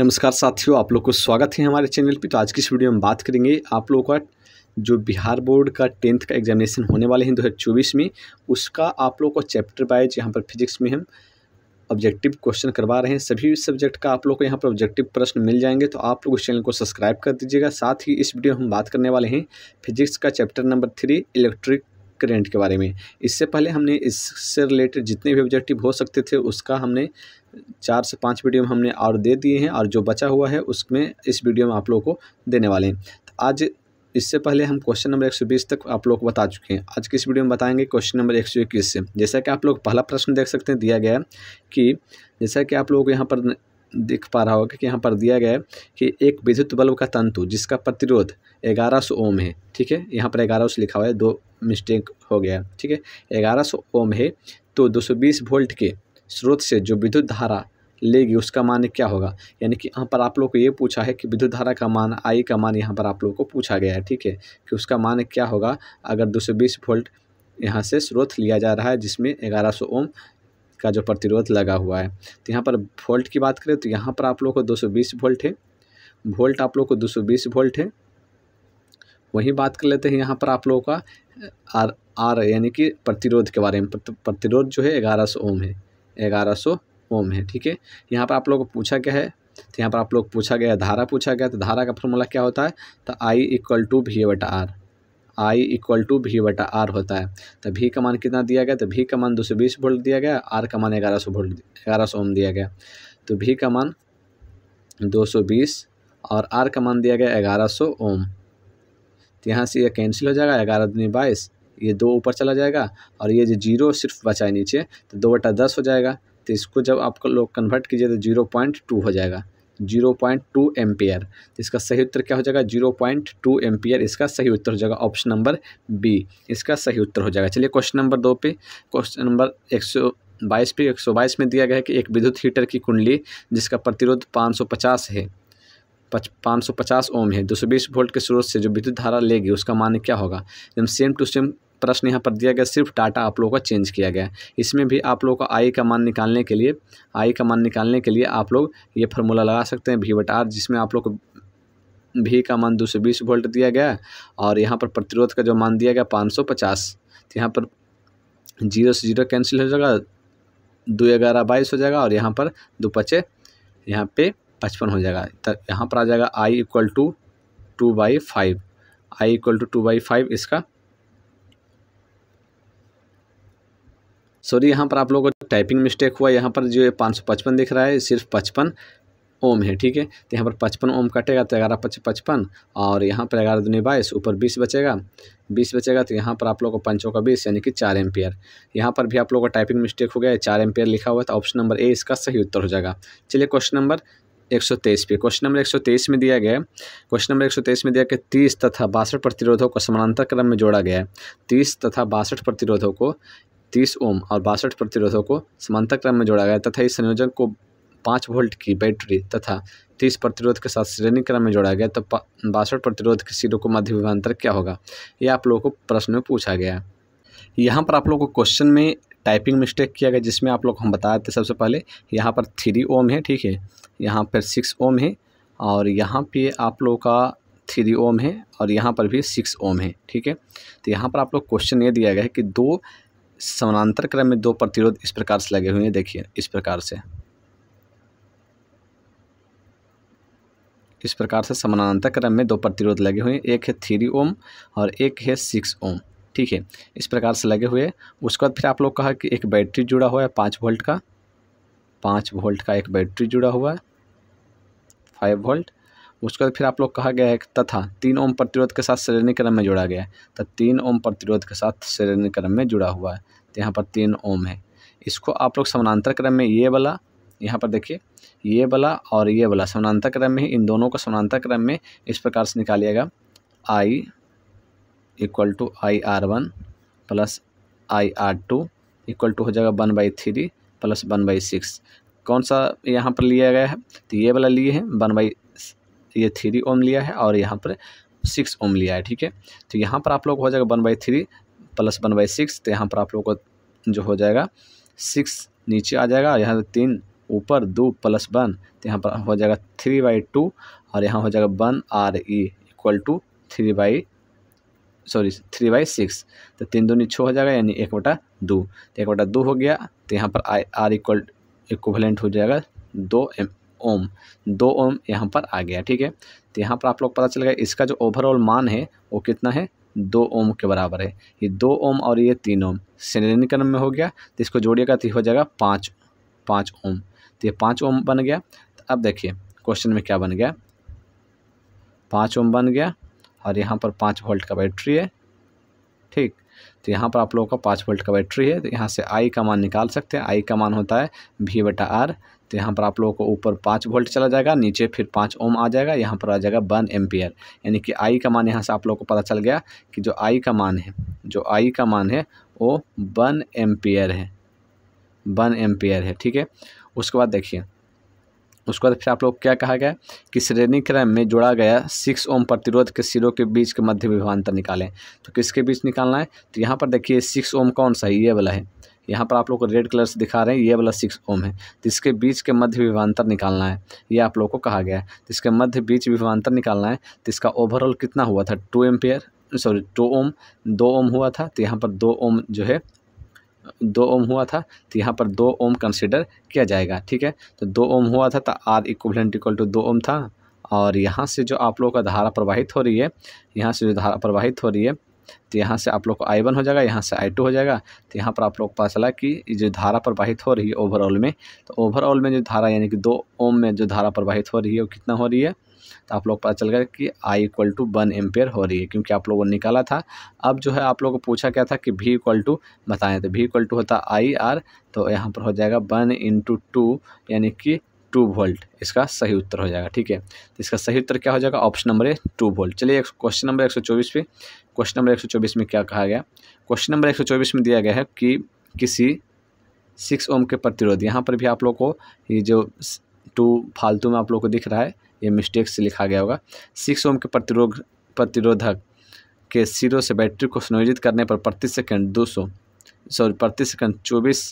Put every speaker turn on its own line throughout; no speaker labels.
नमस्कार साथियों आप लोग को स्वागत है हमारे चैनल पे तो आज की इस वीडियो में बात करेंगे आप लोगों का जो बिहार बोर्ड का टेंथ का एग्जामिनेशन होने वाले हैं दो हज़ार चौबीस में उसका आप लोगों को चैप्टर वाइज यहाँ पर फिजिक्स में हम ऑब्जेक्टिव क्वेश्चन करवा रहे हैं सभी सब्जेक्ट का आप लोग को यहाँ पर ऑब्जेक्टिव प्रश्न मिल जाएंगे तो आप लोग उस चैनल को सब्सक्राइब कर दीजिएगा साथ ही इस वीडियो में हम बात करने वाले हैं फिजिक्स का chapter number three electric current के बारे में इससे पहले हमने इससे रिलेटेड जितने भी ऑब्जेक्टिव हो सकते थे उसका हमने चार से पाँच वीडियो में हमने और दे दिए हैं और जो बचा हुआ है उसमें इस वीडियो में आप लोगों को देने वाले हैं तो आज इससे पहले हम क्वेश्चन नंबर 120 तक आप लोग बता चुके हैं आज किस वीडियो में बताएंगे क्वेश्चन नंबर 121 से जैसा कि आप लोग पहला प्रश्न देख सकते हैं दिया गया कि जैसा कि आप लोग यहाँ पर दिख पा रहा होगा कि यहाँ पर दिया गया है कि एक विद्युत बल्ब का तंतु जिसका प्रतिरोध 1100 ओम है ठीक है यहाँ पर 1100 लिखा हुआ है दो मिस्टेक हो गया ठीक है 1100 ओम है तो 220 वोल्ट के स्रोत से जो विद्युत धारा लेगी उसका मान क्या होगा यानी कि यहाँ पर आप लोग को ये पूछा है कि विद्युत धारा का मान आई का मान यहाँ पर आप लोग को पूछा गया है ठीक है कि उसका मान क्या होगा अगर बीस वोल्ट यहाँ से स्रोत लिया जा रहा है जिसमें सौ ओम का जो प्रतिरोध लगा हुआ है तो यहाँ पर वोल्ट की बात करें तो यहाँ पर आप लोग को 220 वोल्ट है वोल्ट आप लोग को 220 वोल्ट है वहीं बात कर लेते हैं यहाँ पर आप लोगों का आर आर यानी कि प्रतिरोध के बारे में प्रतिरोध जो है ग्यारह सौ ओम है ग्यारह सौ ओम है ठीक है यहाँ पर आप लोग को पूछा क्या है तो यहाँ पर आप लोग पूछा गया धारा पूछा गया तो धारा का फॉर्मूला क्या होता है तो आई इक्वल टू वी बटा R I equal to V बटा आर होता है तो भी का मान कितना दिया गया तो भी का मान दो सौ बीस वोल्ट दिया गया आर का मान ग्यारह सौ वोल्ट ग्यारह सौ ओम दिया गया तो भी का मान दो सौ बीस और आर का मान दिया गया ग्यारह सौ ओम तो यहाँ से यह कैंसिल हो जाएगा ग्यारह दूनी बाईस ये दो ऊपर चला जाएगा और ये जो जीरो सिर्फ बचा है नीचे तो दो बटा दस हो जाएगा तो इसको जब आप लोग कन्वर्ट कीजिए तो जीरो पॉइंट टू हो जाएगा जीरो पॉइंट टू एम्पियर इसका सही उत्तर क्या हो जाएगा जीरो पॉइंट टू एम्पियर इसका सही उत्तर हो जाएगा ऑप्शन नंबर बी इसका सही उत्तर हो जाएगा चलिए क्वेश्चन नंबर दो पे क्वेश्चन नंबर एक सौ बाईस पे एक सौ बाईस में दिया गया है कि एक विद्युत हीटर की कुंडली जिसका प्रतिरोध पाँच सौ पचास है पच पाँच सौ पचास ओम है दो सौ बीस वोल्ट के स्रोत से जो विद्युत धारा लेगी उसका मान क्या होगा जब सेम टू सेम प्रश्न यहाँ पर दिया गया सिर्फ डाटा आप लोगों का चेंज किया गया इसमें भी आप लोगों का आई का मान निकालने के लिए आई का मान निकालने के लिए आप लोग ये फार्मूला लगा सकते हैं भी वट आर जिसमें आप लोग को भी का मान दो सौ बीस वोल्ट दिया गया और यहाँ पर प्रतिरोध का जो मान दिया गया पाँच सौ पचास तो यहाँ पर जीरो से जीरो कैंसिल हो जाएगा दो ग्यारह बाईस हो जाएगा और यहाँ पर दो पचे यहाँ पे पचपन हो जाएगा तो यहाँ पर आ जाएगा I equal to two by five I equal to two by five इसका सॉरी यहाँ पर आप लोगों को टाइपिंग मिस्टेक हुआ यहाँ पर जो पाँच सौ दिख रहा है सिर्फ पचपन ओम है ठीक है तो यहाँ पर पचपन ओम कटेगा तो ग्यारह पच पचपन और यहाँ पर ग्यारह दुनिया बाईस ऊपर बीस बचेगा बीस बचेगा तो यहाँ पर आप लोगों को पंचों का बीस यानी कि चार एम्पियर यहाँ पर भी आप लोगों का टाइपिंग मिस्टेक हो गया है चार एम्पियर लिखा हुआ है तो ऑप्शन नंबर ए इसका सही उत्तर हो जाएगा चलिए क्वेश्चन नंबर एक सौ तेईस पे क्वेश्चन नंबर एक सौ तेईस में दिया गया क्वेश्चन नंबर एक सौ तेईस में दिया कि तीस तथा बासठ प्रतिरोधों को समानांतर क्रम में जोड़ा गया है तीस तथा बासठ प्रतिरोधों को तीस ओम और बासठ प्रतिरोधों को समांतर क्रम में जोड़ा गया तथा इस संयोजन को पाँच वोल्ट की बैटरी तथा तीस प्रतिरोध के साथ श्रेणी क्रम में जोड़ा गया तो बासठ प्रतिरोध के सिरों को मध्य विभांतर क्या होगा ये आप लोगों को प्रश्न में पूछा गया यहाँ पर आप लोगों को क्वेश्चन में टाइपिंग मिस्टेक किया गया जिसमें आप लोग हम बताए थे सबसे पहले यहाँ पर थ्री ओम है ठीक है यहाँ पर सिक्स ओम है और यहाँ पे आप लोगों का थ्री ओम है और यहाँ पर भी सिक्स ओम है ठीक है तो यहाँ पर आप लोग क्वेश्चन ये दिया गया है कि दो समानांतर क्रम में दो प्रतिरोध इस प्रकार से लगे हुए हैं देखिए इस प्रकार से इस प्रकार से समानांतर क्रम में दो प्रतिरोध लगे हुए हैं एक है थ्री ओम और एक है सिक्स ओम ठीक है इस प्रकार से लगे हुए उसके बाद फिर आप लोग कहा कि एक बैटरी जुड़ा हुआ है पाँच वोल्ट का पाँच वोल्ट का एक बैटरी जुड़ा हुआ है फाइव वोल्ट उसके बाद तो फिर आप लोग कहा गया है तथा तीन ओम प्रतिरोध के साथ श्रेणी क्रम में जुड़ा गया है तो तीन ओम प्रतिरोध के साथ श्रेणी क्रम में जुड़ा हुआ है तो यहाँ पर तीन ओम है इसको आप लोग समानांतर क्रम में ये वाला यहाँ पर देखिए ये वाला और ये वाला समानांतर क्रम में इन दोनों को समानांतर क्रम में इस प्रकार से निकालिएगा I equal to I R one plus I R two equal to हो जाएगा one by three plus one by six कौन सा यहाँ पर लिया गया है तो ये वाला लिए हैं वन बाई ये थ्री ओम लिया है और यहाँ पर सिक्स ओम लिया है ठीक है तो यहाँ पर आप लोग हो जाएगा one by three plus one by six तो यहाँ पर आप लोग को जो हो जाएगा सिक्स नीचे आ जाएगा यहाँ पर तीन ऊपर दो प्लस वन तो यहाँ पर हो जाएगा थ्री बाई टू और यहाँ हो जाएगा one R E equal to three by sorry three by six तो तीन दो नीचे हो जाएगा यानी एक बटा दो तो एक बटा दो हो गया तो यहाँ पर आई आर इक्वल इक्वलेंट हो जाएगा दो एम ओम दो ओम यहाँ पर आ गया ठीक है तो यहाँ पर आप लोग पता चलेगा इसका जो ओवरऑल मान है वो कितना है दो ओम के बराबर है ये दो ओम और ये तीन ओम श्रेणी क्रम में हो गया तो इसको जोड़िएगा तो हो जाएगा पाँच पाँच ओम तो ये पाँच ओम बन गया तो अब देखिए क्वेश्चन में क्या बन गया पाँच ओम बन गया और यहाँ पर पाँच वोल्ट का बैटरी है ठीक तो यहाँ पर आप लोगों का पाँच वोल्ट का बैटरी है तो यहाँ से आई का मान निकाल सकते हैं आई का मान होता है वी बटा आर तो यहाँ पर आप लोगों को ऊपर पाँच वोल्ट चला जाएगा नीचे फिर पाँच ओम आ जाएगा यहाँ पर आ जाएगा वन एम्पियर यानी कि आई का मान यहाँ से आप लोगों को पता चल गया कि जो आई का मान है जो आई का मान है वो वन एम्पियर है वन एम्पियर है ठीक है उसके बाद देखिए उसके बाद फिर आप लोग क्या कहा गया कि श्रेणी क्रम में जोड़ा गया सिक्स ओम प्रतिरोध के सिरों के बीच के मध्य विभावान्तर निकालें तो किसके बीच निकालना है तो यहाँ पर देखिए सिक्स ओम कौन सा है ये वाला है यहाँ पर आप लोग को रेड कलर से दिखा रहे हैं ये वाला सिक्स ओम है तो इसके बीच के मध्य विभांतर निकालना है ये आप लोग को कहा गया है तो इसके मध्य बीच विभांतर निकालना है तो इसका ओवरऑल कितना हुआ था two ampere sorry two ohm दो ओम हुआ था तो यहाँ पर दो ओम जो है दो ओम हुआ था तो यहाँ पर दो ओम कंसिडर किया जाएगा ठीक है तो दो ओम हुआ था तो आर इक्वलेंट इक्वल टू दो ओम था और यहाँ से जो आप लोगों का धारा प्रवाहित हो रही है यहाँ से जो धारा प्रवाहित हो रही है तो यहाँ से आप लोग को आई वन हो जाएगा यहाँ से आई टू हो जाएगा तो यहाँ पर आप लोग पता चला कि जो धारा प्रवाहित हो रही है ओवरऑल में तो ओवरऑल में जो धारा यानी कि दो ओम में जो धारा प्रवाहित हो रही है वो कितना हो रही है तो आप लोग पता चल गया कि I equal to one ampere हो रही है क्योंकि आप लोगों ने निकाला था अब जो है आप लोगों को पूछा क्या था कि भी इक्वल टू बताएं तो भी इक्वल टू होता आई आर तो यहाँ पर हो जाएगा वन इंटू टू यानी कि टू वोल्ट इसका सही उत्तर हो जाएगा ठीक है तो इसका सही उत्तर क्या हो जाएगा option number A two volt चलिए क्वेश्चन नंबर एक सौ चौबीस पे क्वेश्चन नंबर एक में क्या कहा गया क्वेश्चन नंबर एक में दिया गया है कि किसी सिक्स ओम के प्रतिरोध यहाँ पर भी आप लोग को ये जो टू फालतू में आप लोग को दिख रहा है ये मिस्टेक से लिखा गया होगा सिक्स ओम के प्रतिरोध प्रतिरोधक के सिरों से बैटरी को सुनियोजित करने पर प्रति सेकंड 200 सॉरी प्रति सेकंड चौबीस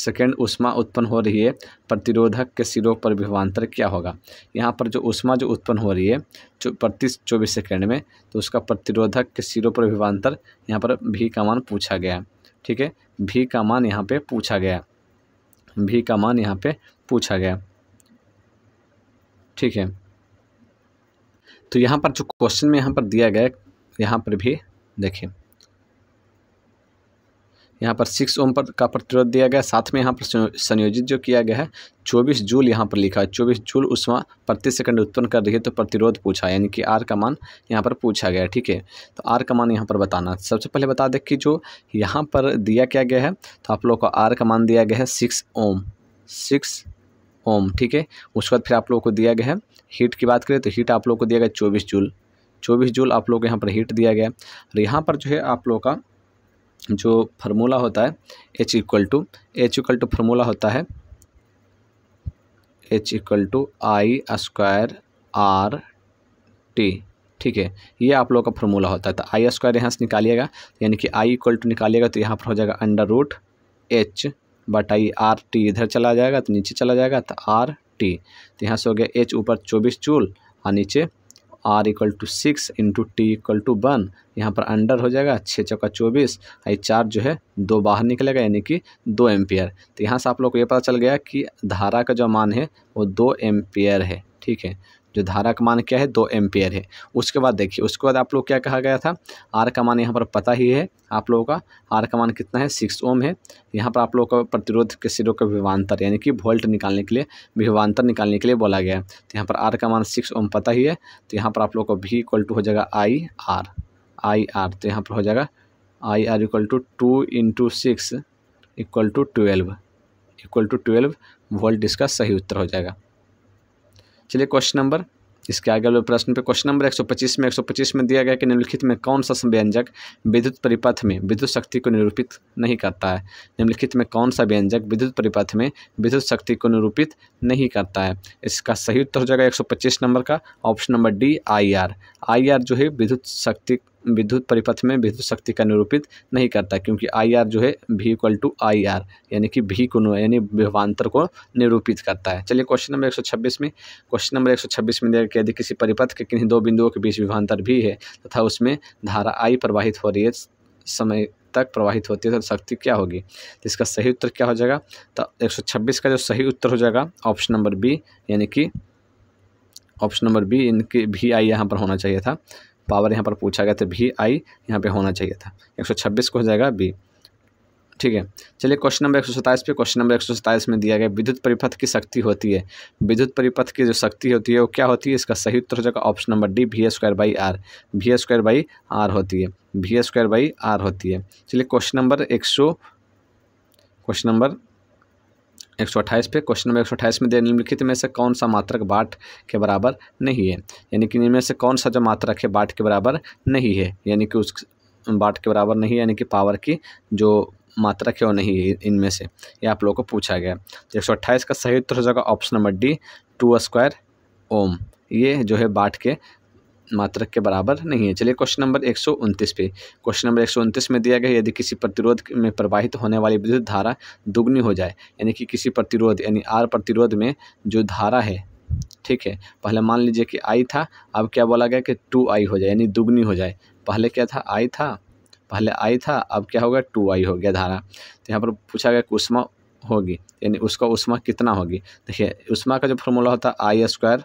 सेकेंड उष्मा उत्पन्न हो रही है प्रतिरोधक के सिरों पर विभवान्तर क्या होगा यहाँ पर जो उष्मा जो उत्पन्न हो रही है जो प्रति चौबीस सेकेंड में तो उसका प्रतिरोधक के सिरों पर विभवान्तर यहाँ पर भी का मान पूछा गया ठीक है भी का मान यहाँ पे पूछा गया भी का मान यहाँ पे पूछा गया ठीक है तो यहाँ पर जो क्वेश्चन में यहाँ पर दिया गया यहाँ पर भी देखिए यहाँ पर सिक्स ओम पर का प्रतिरोध दिया गया साथ में यहाँ पर संयोजित जो किया गया है चौबीस जूल यहाँ पर लिखा है चौबीस जूल उष्मा प्रति सेकंड उत्पन्न कर रही है तो प्रतिरोध पूछा यानी कि आर का मान यहाँ पर पूछा गया ठीक है तो आर का मान यहाँ पर बताना सबसे पहले बता दें कि जो यहाँ पर दिया क्या गया है तो आप लोग को आर का मान दिया गया है सिक्स ओम सिक्स ओम ठीक है उसके बाद फिर आप लोगों को दिया गया है हीट की बात करें तो हीट आप लोग को दिया गया चौबीस जूल चौबीस जूल आप लोग को यहाँ पर हीट दिया गया और यहाँ पर जो है आप लोग का जो फार्मूला होता है H equal to H equal to formula होता है H equal to I square R T ठीक है ये आप लोगों का फार्मूला होता है तो आई स्क्वायर यहाँ से निकालिएगा यानी कि आई इक्वल टू निकालिएगा तो यहाँ पर हो जाएगा under root H but I R T इधर चला जाएगा तो नीचे चला जाएगा तो आर टी तो यहाँ से हो गया एच ऊपर चौबीस चूल और नीचे R equal to six into T equal to one यहाँ पर अंडर हो जाएगा छः चौका चौबीस आई चार जो है दो बाहर निकलेगा यानी कि दो एम्पियर तो यहाँ से आप लोग को ये पता चल गया कि धारा का जो मान है वो दो एम्पियर है ठीक है जो धारा का मान क्या है दो एम्पेयर है उसके बाद देखिए उसके बाद आप लोग क्या कहा गया था आर का मान यहाँ पर पता ही है आप लोगों का आर का मान कितना है सिक्स ओम है यहाँ पर आप लोगों का प्रतिरोध के सिरों का विवान्तर यानी कि वोल्ट निकालने के लिए विवान्तर निकालने के लिए बोला गया तो यहाँ पर आर का मान सिक्स ओम पता ही है तो यहाँ पर आप लोग को भी इक्वल टू हो जाएगा आई आर आई आर तो यहाँ पर हो जाएगा I R equal to two into six equal to twelve equal to twelve volt इसका सही उत्तर हो जाएगा चलिए क्वेश्चन नंबर इसके आगे वाले प्रश्न पे क्वेश्चन नंबर 125 में 125 में दिया गया कि निम्नलिखित में कौन सा व्यंजक विद्युत परिपथ में विद्युत शक्ति को निरूपित नहीं करता है निम्नलिखित में कौन सा व्यंजक विद्युत परिपथ में विद्युत शक्ति को निरूपित नहीं करता है इसका सही उत्तर हो जाएगा एक नंबर का option number D I R I R जो है विद्युत शक्ति विद्युत परिपथ में विद्युत शक्ति का निरूपित नहीं करता क्योंकि आई आर जो है भी इक्वल टू आई आर यानी कि भी को यानी विभवान्तर को निरूपित करता है चलिए क्वेश्चन नंबर एक सौ छब्बीस में क्वेश्चन नंबर एक सौ छब्बीस में देखिए यदि किसी परिपथ के किन्हीं दो बिंदुओं के बीच विभवान्तर भी है तथा उसमें धारा आई प्रवाहित हो रही है समय तक प्रवाहित होती है तो शक्ति क्या होगी तो इसका सही उत्तर क्या हो जाएगा तो 126 का जो सही उत्तर हो जाएगा ऑप्शन नंबर बी यानी कि ऑप्शन नंबर बी इनके भी आई यहाँ पर होना चाहिए था पावर यहाँ पर पूछा गया था भी आई यहाँ पर होना चाहिए था एक को हो जाएगा बी ठीक है चलिए क्वेश्चन नंबर एक सौ पे क्वेश्चन नंबर एक सौ में दिया गया विद्युत परिपथ की शक्ति होती है विद्युत परिपथ की जो शक्ति होती है वो क्या होती है इसका सही उत्तर हो जाएगा option number D V square by R V square by R होती है भी स्क्वायर बाई आर होती है चलिए क्वेश्चन नंबर एक सौ क्वेश्चन नंबर एक सौ अट्ठाईस पे क्वेश्चन नंबर एक सौ अट्ठाईस में दिया निम्नलिखित में से कौन सा मात्रक बाट के बराबर नहीं है यानी कि इनमें से कौन सा जो मात्रक है बाट के बराबर नहीं है यानी कि उस बाट के बराबर नहीं है यानी कि पावर की जो मात्रा क्यों नहीं है इनमें से ये आप लोगों को पूछा गया एक सौ अट्ठाईस का सही उत्तर हो जाएगा option number D two square ohm ये जो है बाट के मात्रक के बराबर नहीं है चलिए क्वेश्चन नंबर एक पे क्वेश्चन नंबर एक में दिया गया यदि किसी प्रतिरोध में प्रवाहित होने वाली विद्युत धारा दुग्नी हो जाए यानी कि किसी प्रतिरोध यानी आर प्रतिरोध में जो धारा है ठीक है पहले मान लीजिए कि आई था अब क्या बोला गया कि टू आई हो जाए यानी दुगनी हो जाए पहले क्या था आई था पहले आई था अब क्या होगा टू आई हो गया धारा तो यहाँ पर पूछा गया कि उष्मा होगी यानी उसका उष्मा कितना होगी देखिए उष्मा का जो फॉर्मूला होता है आई स्क्वायर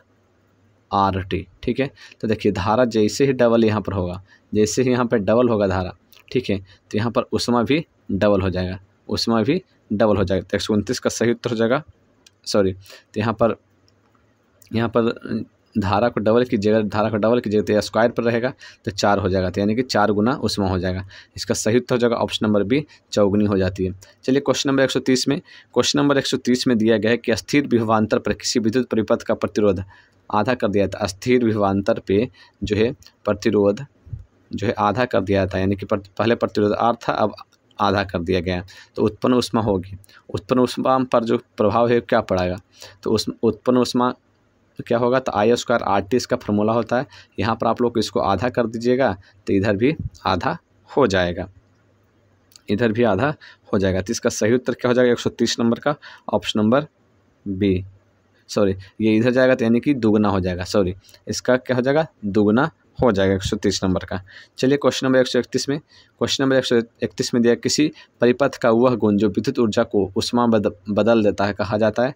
आर टी ठीक है तो देखिए धारा जैसे ही डबल यहाँ पर होगा जैसे ही यहाँ पर डबल होगा धारा ठीक है तो यहाँ पर उषमा भी डबल हो जाएगा उषमा भी डबल हो जाएगा तो एक का सही उत्तर हो जाएगा सॉरी तो यहाँ पर यहाँ पर धारा को डबल की जगह धारा को डबल की जगह स्क्वायर तो पर रहेगा तो चार हो जाएगा तो यानी कि चार गुना उसमें हो जाएगा इसका सही उत्तर हो जाएगा ऑप्शन नंबर बी चौगुनी हो जाती है चलिए क्वेश्चन नंबर 130 में क्वेश्चन नंबर 130 में दिया गया है कि अस्थिर विभवान्तर पर किसी विद्युत परिपथ का प्रतिरोध आधा कर दिया था अस्थिर विभवान्तर पर जो है प्रतिरोध जो है आधा कर दिया था यानी कि पहले प्रतिरोध आर था अब आधा कर दिया गया तो उत्पन्न उष्मा होगी उत्पन्न उष्मा पर जो प्रभाव है क्या पड़ेगा तो उस उत्पन्न उष्मा तो क्या होगा तो आई स्क्वायर आर टी इसका फॉर्मूला होता है यहाँ पर आप लोग इसको आधा कर दीजिएगा तो इधर भी आधा हो जाएगा इधर भी आधा हो जाएगा तो इसका सही उत्तर क्या हो जाएगा तीस नंबर का ऑप्शन नंबर बी सॉरी ये इधर जाएगा तो यानी कि दुगना हो जाएगा सॉरी इसका क्या हो जाएगा दुगना हो जाएगा तीस नंबर का चलिए क्वेश्चन नंबर इकतीस में क्वेश्चन नंबर एक सौ इकतीस में दिया किसी परिपथ का वह गुण जो विद्युत ऊर्जा को उष्मा बदल देता है कहा जाता है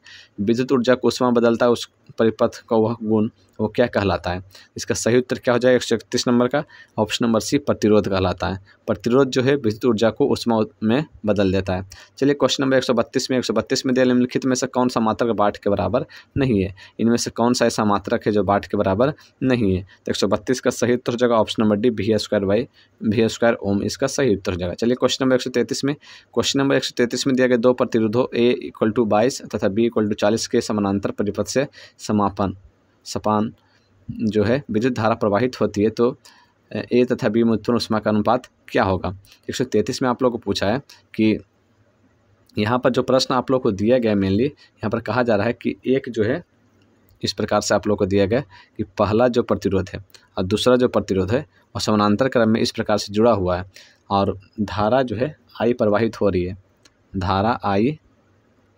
विद्युत ऊर्जा को उष्मा बदलता है उस परिपथ का वह गुण वो क्या कहलाता है इसका सही उत्तर क्या हो जाएगा एक सौ इकतीस नंबर का ऑप्शन नंबर सी प्रतिरोध कहलाता है प्रतिरोध जो है विद्युत ऊर्जा को उष्मा में बदल देता है चलिए क्वेश्चन नंबर एक सौ बत्तीस में एक सौ बत्तीस में दिया निम्नलिखित में से कौन सा मात्रक बाट के बराबर नहीं है इनमें से कौन सा ऐसा मात्रक है जो बाट के बराबर नहीं है तो एक सौ बत्तीस का सही उत्तर हो जाएगा option number D V square by V square ohm इस इसका सही उत्तर हो जाएगा चलिए क्वेश्चन नंबर एक में क्वेश्चन नंबर एक में दिया गया दो प्रतिरोधों ए इक्वल टू बाईस तथा बी इक्वल टू चालीस के समानांतर परिपथ से समापन सपान जो है विद्युत धारा प्रवाहित होती है तो ए तथा बी में उत्पन्न उष्मा का अनुपात क्या होगा एक में आप लोग को पूछा है कि यहाँ पर जो प्रश्न आप लोग को दिया गया मेनली यहाँ पर कहा जा रहा है कि एक जो है इस प्रकार से आप लोग को दिया गया कि पहला जो प्रतिरोध है और दूसरा जो प्रतिरोध है और समानांतर क्रम में इस प्रकार से जुड़ा हुआ है और धारा जो है आई प्रवाहित हो रही है धारा आई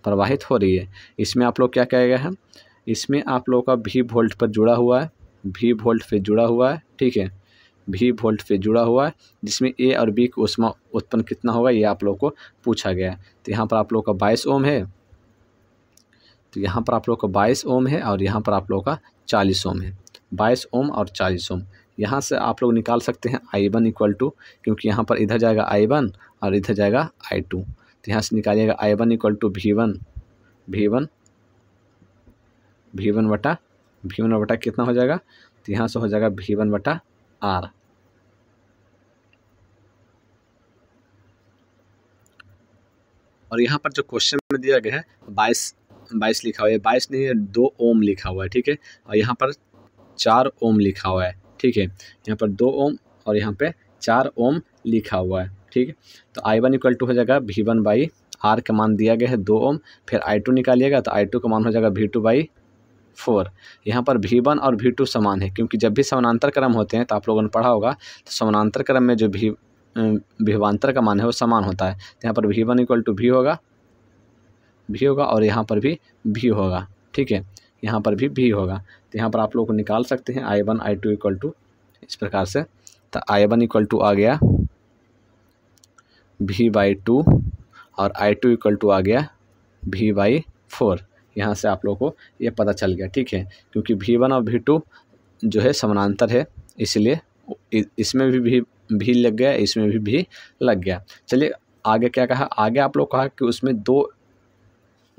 प्रवाहित हो रही है इसमें आप लोग क्या कह गया है इसमें आप लोगों का भी वोल्ट पर जुड़ा हुआ है भी वोल्ट पर जुड़ा हुआ है ठीक है भी वोल्ट पर जुड़ा हुआ है जिसमें ए और बी की उष्मा उत्पन्न कितना होगा ये आप लोग को पूछा गया है तो यहाँ पर आप लोग का बाईस ओम है तो यहाँ पर आप लोग का बाईस ओम है और यहाँ पर आप लोग का चालीस ओम है बाईस ओम और चालीस ओम यहाँ से आप लोग निकाल सकते हैं आई वन इक्वल टू क्योंकि यहाँ पर इधर जाएगा आई वन और इधर जाएगा आई टू तो यहाँ से निकालिएगा I one equal to V one V one V one बटा भी वन बटा कितना हो जाएगा तो यहाँ से हो जाएगा भी वन बटा आर और यहाँ पर जो क्वेश्चन में दिया गया है बाईस बाईस लिखा हुआ है बाईस नहीं है दो ओम लिखा हुआ है ठीक है और यहाँ पर चार ओम लिखा हुआ है ठीक है यहाँ पर दो ओम और यहाँ पे चार ओम लिखा हुआ है ठीक है तो आई वन इक्वल टू हो जाएगा वी वन बाई आर का मान दिया गया है दो ओम फिर आई टू निकालिएगा तो आई टू का मान हो जाएगा वी टू बाई फोर यहाँ पर वी वन और वी टू समान है क्योंकि जब भी समानांतर क्रम होते हैं तो आप लोगों ने पढ़ा होगा तो समानांतर क्रम में जो भी विभवान्तर का मान है वो समान होता है तो यहाँ पर V one equal to V होगा भी होगा और यहाँ पर भी भी होगा ठीक है यहाँ पर भी भी होगा तो यहाँ पर आप लोग निकाल सकते हैं I one I two equal to इस प्रकार से तो आई वन इक्वल टू आ गया भी बाई टू और आई टू इक्वल टू आ गया भी बाई फोर यहाँ से आप लोगों को ये पता चल गया ठीक है क्योंकि भी वन और भी टू जो है समानांतर है इसलिए इसमें भी भी भी लग गया इसमें भी भी लग गया चलिए आगे क्या कहा आगे आप लोग कहा कि उसमें दो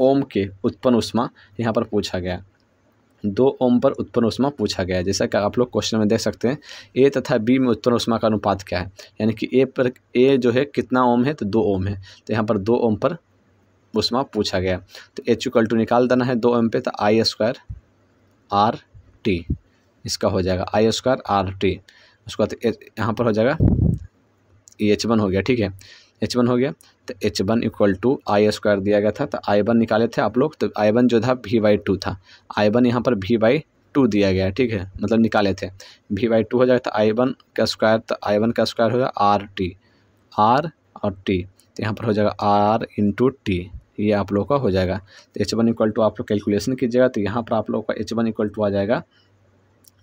ओम के उत्पन्न उष्मा यहाँ पर पूछा गया दो ओम पर उत्पन्न उष्मा पूछा गया है जैसा कि आप लोग क्वेश्चन में देख सकते हैं ए तथा बी में उत्पन्न उष्मा का अनुपात क्या है यानी कि ए पर ए जो है कितना ओम है तो दो ओम है तो यहाँ पर दो ओम पर उष्मा पूछा गया तो एच यू टू निकाल देना है दो ओम पे तो आई स्क्वायर आर टी इसका हो जाएगा आई स्क्वायर आर टी उसके बाद यहाँ पर हो जाएगा ई e एच वन हो गया ठीक है एच वन हो गया तो H one equal to I square दिया गया था तो आई वन निकाले थे आप लोग तो आई वन जो था वी बाई टू था आई वन यहाँ पर वी बाई टू दिया गया ठीक है मतलब निकाले थे वी बाई टू हो जाएगा तो आई वन का स्क्वायर तो आई वन का स्क्वायर होगा आर टी आर और टी तो यहाँ पर हो जाएगा आर इंटू टी ये आप लोग का हो जाएगा तो एच वन इक्वल टू आप लोग कैलकुलेशन कीजिएगा तो यहाँ पर आप लोग का एच वन इक्वल टू आ जाएगा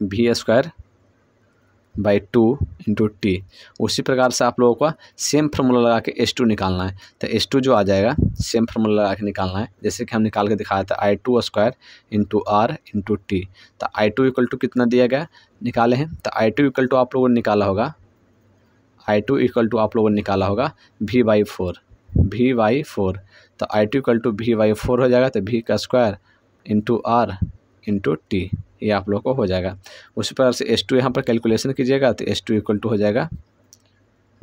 V square by two into T उसी प्रकार से आप लोगों का सेम फार्मूला लगा के एस टू निकालना है तो एस टू जो आ जाएगा सेम फार्मूला लगा के निकालना है जैसे कि हम निकाल के दिखाया था I two square into R into T तो आई टू इक्वल टू कितना दिया गया निकाले हैं तो आई टू इक्वल टू आप लोगों ने निकाला होगा आई टू इक्वल टू आप लोगों ने निकाला होगा V by four V by four तो I two equal to V by four हो जाएगा तो वी का square into R into T ये आप लोगों को हो जाएगा उसी प्रकार से एस टू यहाँ पर कैलकुलेशन कीजिएगा तो एस टू इक्वल टू हो जाएगा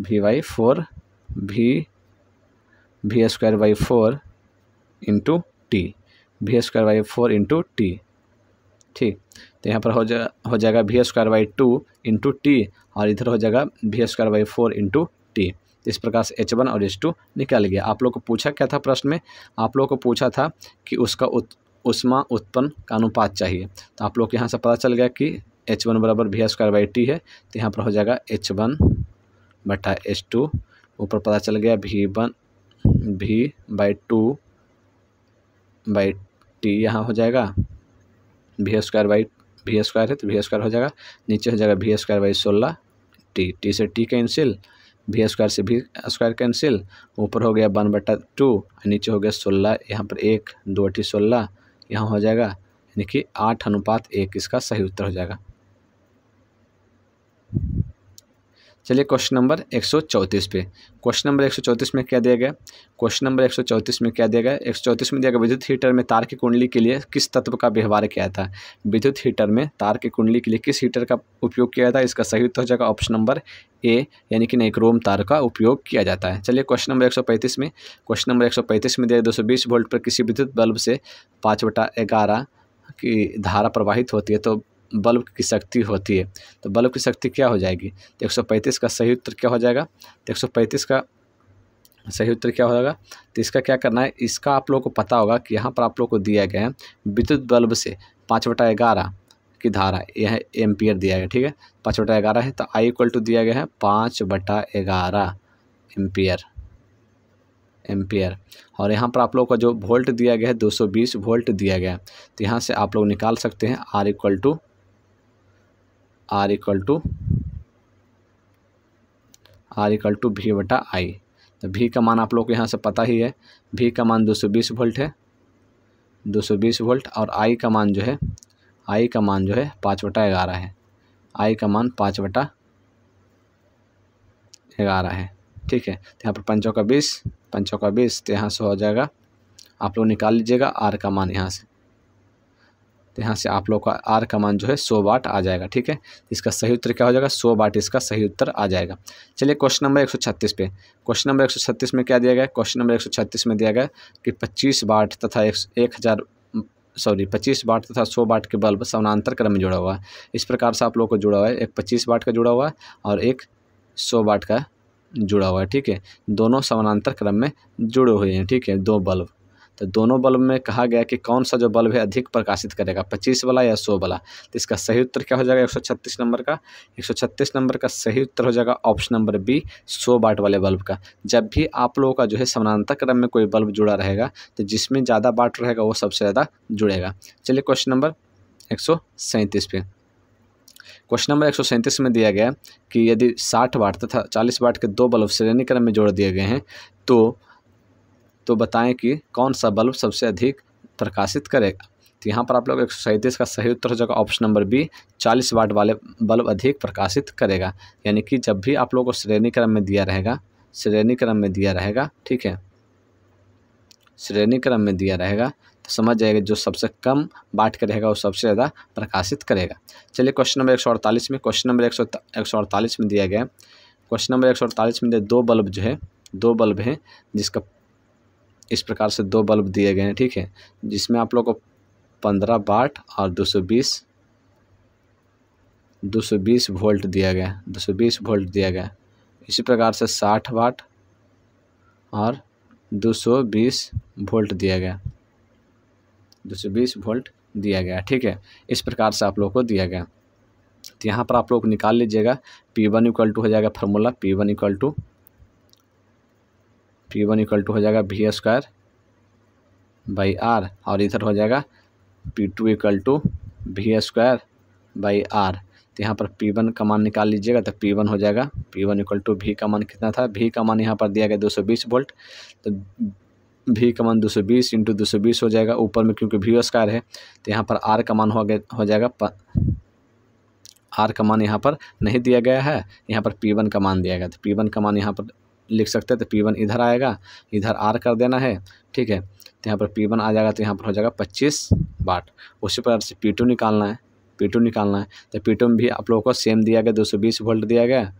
V by four V V square by four into T V square by four into T ठीक तो यहाँ पर हो जा हो जाएगा V square by two into T और इधर हो जाएगा V square by four into T इस प्रकार से एच वन और एच टू निकाल गया आप लोग को पूछा क्या था प्रश्न में आप लोग को पूछा था कि उसका उष्मा उत्पन्न का अनुपात चाहिए तो आप लोग के यहाँ से पता चल गया कि एच वन बराबर भी स्क्वायर बाई टी है तो यहाँ पर हो जाएगा एच वन बटा एच टू ऊपर पता चल गया भी वन भी बाई टू बाई टी यहाँ हो जाएगा V square by V square है तो भी स्क्वायर हो जाएगा नीचे हो जाएगा भी स्क्वायर बाई सोलह टी टी से टी कैंसिल भी स्क्वायर से भी स्क्वायर कैंसिल ऊपर हो गया वन बटा टू नीचे हो गया सोलह यहाँ पर एक दो अठी सोलह यहाँ हो जाएगा यानी कि आठ अनुपात एक इसका सही उत्तर हो जाएगा चलिए क्वेश्चन नंबर एक सौ चौंतीस पे क्वेश्चन नंबर एक सौ चौंतीस में क्या दिया गया क्वेश्चन नंबर एक सौ चौंतीस में क्या दिया गया एक सौ चौंतीस में दिया गया विद्युत हीटर में तार की कुंडली के लिए किस तत्व का व्यवहार किया था विद्युत हीटर में तार की कुंडली के लिए किस हीटर का उपयोग किया था इसका सही उत्तर हो जाएगा ऑप्शन नंबर ए यानी कि नाइक्रोम तार का उपयोग किया जाता है चलिए क्वेश्चन नंबर एक सौ पैंतीस में क्वेश्चन नंबर एक सौ पैंतीस में दिया दो सौ बीस वोल्ट पर किसी विद्युत बल्ब से पाँच बटा ग्यारह की धारा प्रवाहित होती है तो बल्ब की शक्ति होती है तो बल्ब की शक्ति क्या हो जाएगी तो पैंतीस का सही उत्तर क्या हो जाएगा तो पैंतीस का सही उत्तर क्या होगा तो इसका क्या करना है इसका आप लोग को पता होगा कि यहाँ पर आप लोग को दिया गया है विद्युत बल्ब से पाँच बटा ग्यारह की धारा यह एम्पियर दिया गया ठीक है पाँच बटा ग्यारह है तो आई इक्वल टू दिया गया है पाँच बटा ग्यारह एम्पियर एम्पियर और यहाँ पर आप लोग का जो वोल्ट दिया गया है बीस वोल्ट दिया गया है तो यहाँ से आप लोग निकाल सकते हैं R equal to R equal to R equal to V बटा आई तो भी का मान आप लोग को यहाँ से पता ही है भी का मान 220 वोल्ट है 220 वोल्ट और आई का मान जो है आई का मान जो है पाँच बटा ग्यारह है आई का मान पाँच बटा ग्यारह है ठीक है तो यहाँ पर पंचों का बीस पंचों का बीस तो यहाँ से हो जाएगा आप लोग निकाल लीजिएगा आर का मान यहाँ से तो यहाँ से आप लोग का आर का मान जो है सौ वाट आ जाएगा ठीक है इसका सही उत्तर क्या हो जाएगा सौ वाट इसका सही उत्तर आ जाएगा चलिए क्वेश्चन नंबर एक सौ छत्तीस पे क्वेश्चन नंबर एक सौ छत्तीस में क्या दिया गया क्वेश्चन नंबर एक सौ छत्तीस में दिया गया कि पच्चीस वाट तथा एक, एक हज़ार सॉरी पच्चीस वाट तथा सौ वाट के बल्ब समानांतर क्रम में जुड़ा हुआ है इस प्रकार से आप लोग को जुड़ा हुआ है एक पच्चीस वाट का जुड़ा हुआ है और एक सौ वाट का जुड़ा हुआ है ठीक है दोनों समानांतर क्रम में जुड़े हुए हैं ठीक है दो बल्ब तो दोनों बल्ब में कहा गया कि कौन सा जो बल्ब है अधिक प्रकाशित करेगा पच्चीस वाला या सौ वाला तो इसका सही उत्तर क्या हो जाएगा एक सौ छत्तीस नंबर का एक सौ छत्तीस नंबर का सही उत्तर हो जाएगा ऑप्शन नंबर बी सौ वाट वाले बल्ब का जब भी आप लोगों का जो है समानांतर क्रम में कोई बल्ब जुड़ा रहेगा तो जिसमें ज़्यादा वाट रहेगा वो सबसे ज़्यादा जुड़ेगा चलिए क्वेश्चन नंबर एक सौ सैंतीस पे क्वेश्चन नंबर एक सौ सैंतीस में दिया गया कि यदि साठ वाट तथा चालीस वाट के दो बल्ब श्रेणी क्रम में जोड़ दिए गए हैं तो तो बताएं कि कौन सा बल्ब सबसे अधिक प्रकाशित करेगा तो यहाँ पर आप लोग एक का सही उत्तर हो जाएगा ऑप्शन नंबर बी 40 वाट वाले बल्ब अधिक प्रकाशित करेगा यानी कि जब भी आप लोगों को श्रेणी क्रम में दिया रहेगा श्रेणी क्रम में दिया रहेगा ठीक है श्रेणी क्रम में दिया रहेगा तो समझ जाएगा जो सबसे कम बाट रहेगा वो सबसे ज़्यादा प्रकाशित करेगा चलिए क्वेश्चन नंबर एक में क्वेश्चन नंबर एक में दिया गया क्वेश्चन नंबर एक में दो बल्ब जो है दो बल्ब हैं जिसका इस प्रकार से दो बल्ब दिए गए हैं ठीक है जिसमें आप लोग को पंद्रह बाट और दो सौ बीस दो सौ बीस वोल्ट दिया गया दो सौ बीस वोल्ट दिया गया इसी प्रकार से साठ वाट और दो सौ बीस वोल्ट दिया गया दो सौ बीस वोल्ट दिया गया ठीक है इस प्रकार से आप लोग को दिया गया तो यहाँ पर आप लोग निकाल लीजिएगा पी वन इक्वल टू हो जाएगा formula P one equal to P one equal to हो जाएगा वी स्क्वायर बाई आर और इधर हो जाएगा P two equal to V square by R तो यहाँ पर पी वन का मान निकाल लीजिएगा तो पी वन हो जाएगा P one equal to V का मान कितना था वी का मान यहाँ पर दिया गया दो सौ बीस वोल्ट तो वी का मान दो सौ बीस इंटू दो सौ बीस हो जाएगा ऊपर में क्योंकि वी स्क्वायर है तो यहाँ पर आर का मान हो गया हो जाएगा प, आर का मान यहाँ पर नहीं दिया गया है यहाँ पर पी वन का मान दिया गया तो पी वन का मान यहाँ पर लिख सकते हैं तो पी वन इधर आएगा इधर आर कर देना है ठीक है तो यहाँ पर पी वन आ जाएगा तो यहाँ पर हो जाएगा पच्चीस बाट उसी प्रकार से पी टू निकालना है पी टू निकालना है तो पी टू में भी आप लोगों को सेम दिया गया दो सौ बीस वोल्ट दिया गया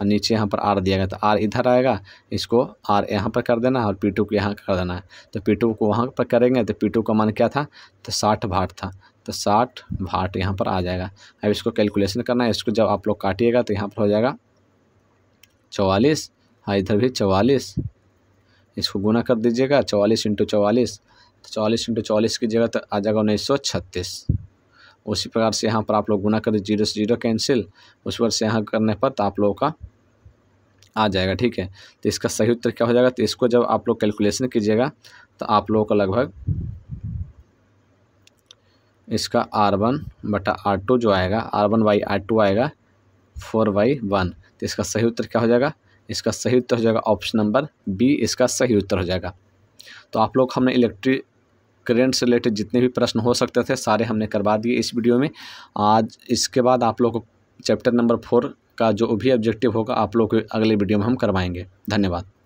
और नीचे यहाँ पर आर दिया गया तो आर इधर आएगा इसको आर यहाँ पर कर देना है और पी टू को यहाँ कर देना है तो पी टू को वहाँ पर करेंगे तो पी टू का मान क्या था तो साठ भाट था तो साठ भाट यहाँ पर आ जाएगा अब इसको कैलकुलेशन करना है इसको जब आप लोग काटिएगा तो यहाँ पर हो जाएगा चवालीस हाँ इधर भी चवालीस इसको गुना कर दीजिएगा चवालीस इंटू चवालीस तो चवालीस इंटू चवालीस की जगह तो आ जाएगा उन्नीस सौ छत्तीस उसी प्रकार से यहाँ पर आप लोग गुना कर दीजिए जीरो से जीरो कैंसिल उस पर से यहाँ करने पर तो आप लोगों का आ जाएगा ठीक है तो इसका सही उत्तर क्या हो जाएगा तो इसको जब आप लोग कैलकुलेशन कीजिएगा तो आप लोगों का लगभग इसका आर वन बटा आर टू जो आएगा R one by R two आएगा फोर बाई वन तो इसका सही उत्तर क्या हो जाएगा इसका सही उत्तर हो जाएगा ऑप्शन नंबर बी इसका सही उत्तर हो जाएगा तो आप लोग हमने इलेक्ट्रिक करेंट से रिलेटेड जितने भी प्रश्न हो सकते थे सारे हमने करवा दिए इस वीडियो में आज इसके बाद आप लोग को चैप्टर नंबर फोर का जो भी ऑब्जेक्टिव होगा आप लोग अगले वीडियो में हम करवाएंगे धन्यवाद